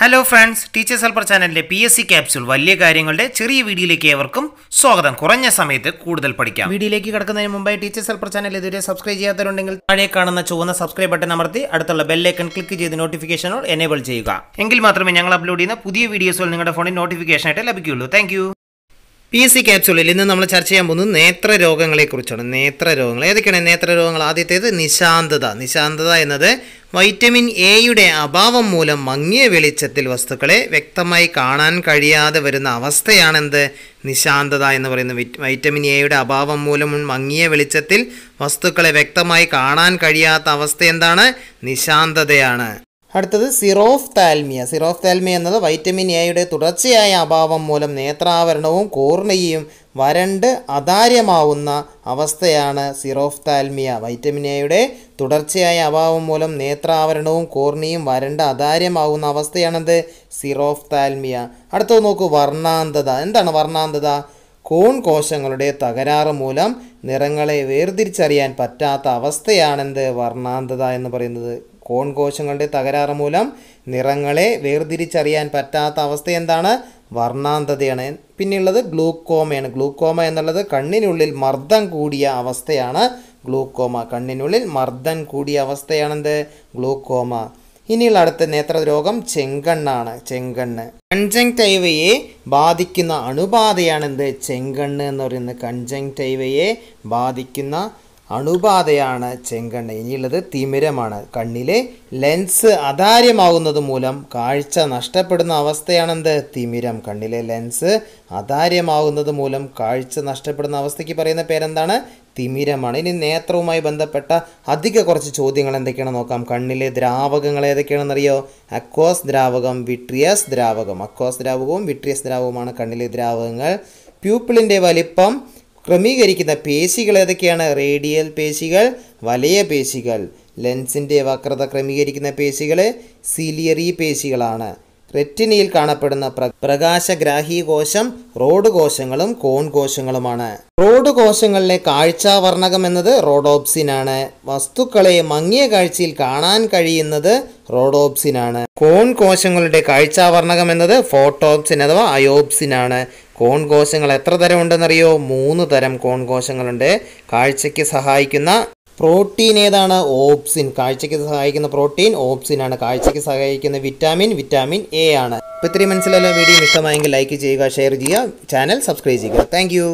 hello friends teachers helper ചാനലിൻ്റെ P S C capsule വലിയ കാര്യങ്ങളുടെ ചെറിയ വീഡിയോയിലേക്ക് ഏവർക്കും സ്വാഗതം കുറഞ്ഞ സമയത്ത് കൂടുതൽ പഠിക്കാം വീഡിയോയിലേക്ക് കിടക്കുന്നതിന് മുമ്പായി ടീച്ചേഴ്സ് ഹെൽപ്പർ ചാനൽ ഇതുവരെ സബ്സ്ക്രൈബ് ചെയ്യാത്തവരുണ്ടെങ്കിൽ താഴെ കാണുന്ന ചുവന്ന സബ്സ്ക്രൈബ് ബട്ടൺ അമർത്തി അടുത്തുള്ള ബെല്ലൈക്കൺ ക്ലിക്ക് ചെയ്ത് നോട്ടിഫിക്കേഷനോട് എനേബിൾ ചെയ്യുക എങ്കിൽ മാത്രമേ ഞങ്ങൾ അപ്ലോഡ് ചെയ്യുന്ന പുതിയ വീഡിയോസുകൾ നിങ്ങളുടെ ഫോണിൽ നോട്ടിഫിക്കേഷൻ ആയിട്ട് ലഭിക്കുകയുള്ളൂ താങ്ക് പി സി ക്യാപ്സ്യൂളിൽ ഇന്ന് നമ്മൾ ചർച്ച ചെയ്യാൻ പോകുന്നത് നേത്രരോഗങ്ങളെക്കുറിച്ചാണ് നേത്രരോഗങ്ങൾ ഏതൊക്കെയാണ് നേത്രരോഗങ്ങൾ ആദ്യത്തേത് നിശാന്തത നിശാന്തത എന്നത് വൈറ്റമിൻ എയുടെ അഭാവം മൂലം മങ്ങിയ വെളിച്ചത്തിൽ വസ്തുക്കളെ വ്യക്തമായി കാണാൻ കഴിയാതെ വരുന്ന അവസ്ഥയാണെന്ത് നിശാന്തത എന്ന് പറയുന്നത് വൈറ്റമിൻ എയുടെ അഭാവം മൂലം മങ്ങിയ വെളിച്ചത്തിൽ വസ്തുക്കളെ വ്യക്തമായി കാണാൻ കഴിയാത്ത അവസ്ഥ എന്താണ് നിശാന്തതയാണ് അടുത്തത് സിറോഫ് താൽമിയ എന്നത് വൈറ്റമിൻ എയുടെ തുടർച്ചയായ അഭാവം മൂലം നേത്രാവരണവും കോർണിയയും വരണ്ട് അതാര്യമാവുന്ന അവസ്ഥയാണ് താൽമിയ വൈറ്റമിൻ എയുടെ തുടർച്ചയായ അഭാവം മൂലം നേത്രാവരണവും കോർണിയും വരണ്ട് അതാര്യമാവുന്ന സിറോഫ് താൽമിയ അടുത്തത് നോക്കൂ വർണ്ണാന്തത എന്താണ് വർണ്ണാന്തത കോൺ കോശങ്ങളുടെ തകരാറ് മൂലം നിറങ്ങളെ വേർതിരിച്ചറിയാൻ പറ്റാത്ത അവസ്ഥയാണെന്ത് വർണ്ണാന്തത എന്ന് പറയുന്നത് കോൺ കോശങ്ങളുടെ തകരാറ് മൂലം നിറങ്ങളെ വേർതിരിച്ചറിയാൻ പറ്റാത്ത അവസ്ഥ എന്താണ് വർണ്ണാന്തതയാണ് പിന്നെയുള്ളത് ഗ്ലൂക്കോമയാണ് ഗ്ലൂക്കോമ എന്നുള്ളത് കണ്ണിനുള്ളിൽ മർദ്ദം കൂടിയ അവസ്ഥയാണ് ഗ്ലൂക്കോമ കണ്ണിനുള്ളിൽ മർദ്ദം കൂടിയ അവസ്ഥയാണെന്ത് ഗ്ലൂക്കോമ ഇനിയുള്ള അടുത്ത നേത്രരോഗം ചെങ്കണ്ണാണ് ചെങ്കണ്ണ് ടൈവയെ ബാധിക്കുന്ന അണുബാധയാണെന്ത് ചെങ്കണ്ണ് എന്ന് പറയുന്നത് ടൈവയെ ബാധിക്കുന്ന അണുബാധയാണ് ചെങ്കണ്ണ് ഇനിയുള്ളത് തിമിരമാണ് കണ്ണിലെ ലെൻസ് അതാര്യമാവുന്നത് മൂലം കാഴ്ച നഷ്ടപ്പെടുന്ന അവസ്ഥയാണെന്ത് തിമിരം കണ്ണിലെ ലെൻസ് അതാര്യമാവുന്നത് മൂലം കാഴ്ച നഷ്ടപ്പെടുന്ന അവസ്ഥയ്ക്ക് പറയുന്ന പേരെന്താണ് തിമിരമാണ് ഇനി നേത്രവുമായി ബന്ധപ്പെട്ട അധിക കുറച്ച് ചോദ്യങ്ങൾ എന്തൊക്കെയാണെന്ന് നോക്കാം കണ്ണിലെ ദ്രാവകങ്ങൾ ഏതൊക്കെയാണെന്നറിയോ അക്വാസ് ദ്രാവകം വിട്രിയസ് ദ്രാവകം അക്വാസ് ദ്രാവകവും വിട്രിയസ് ദ്രാവകവുമാണ് കണ്ണിലെ ദ്രാവകങ്ങൾ പ്യൂപ്പിളിൻ്റെ വലിപ്പം ക്രമീകരിക്കുന്ന പേശികൾ ഏതൊക്കെയാണ് റേഡിയൽ പേശികൾ വലയ പേശികൾ ലെൻസിൻ്റെ വക്രത ക്രമീകരിക്കുന്ന പേശികൾ സിലിയറി പേശികളാണ് റെറ്റിനിയിൽ കാണപ്പെടുന്ന പ്രകാശഗ്രാഹി കോശം റോഡ് കോശങ്ങളും കോൺ കോശങ്ങളുമാണ് റോഡ് കോശങ്ങളിലെ കാഴ്ചാവർണകം എന്നത് ആണ് വസ്തുക്കളെ മങ്ങിയ കാഴ്ചയിൽ കാണാൻ കഴിയുന്നത് റോഡോപ്സിൻ ആണ് കോൺ കോശങ്ങളുടെ കാഴ്ചാവർണകം എന്നത് ഫോട്ടോപ്സിൻ അഥവാ ആണ് കോൺ കോശങ്ങൾ എത്ര തരം ഉണ്ടെന്നറിയോ മൂന്ന് തരം കോൺ കോശങ്ങളുണ്ട് കാഴ്ചയ്ക്ക് സഹായിക്കുന്ന പ്രോട്ടീൻ ഏതാണ് ഓപ്സിൻ കാഴ്ചയ്ക്ക് സഹായിക്കുന്ന പ്രോട്ടീൻ ഓപ്സിൻ ആണ് കാഴ്ചയ്ക്ക് സഹായിക്കുന്ന വിറ്റാമിൻ വിറ്റാമിൻ എ ആണ് ഇപ്പോൾ ഇത്രയും മനസ്സിലായാലും വീഡിയോ ഇഷ്ടമായെങ്കിൽ ലൈക്ക് ചെയ്യുക ഷെയർ ചെയ്യുക ചാനൽ സബ്സ്ക്രൈബ് ചെയ്യുക താങ്ക്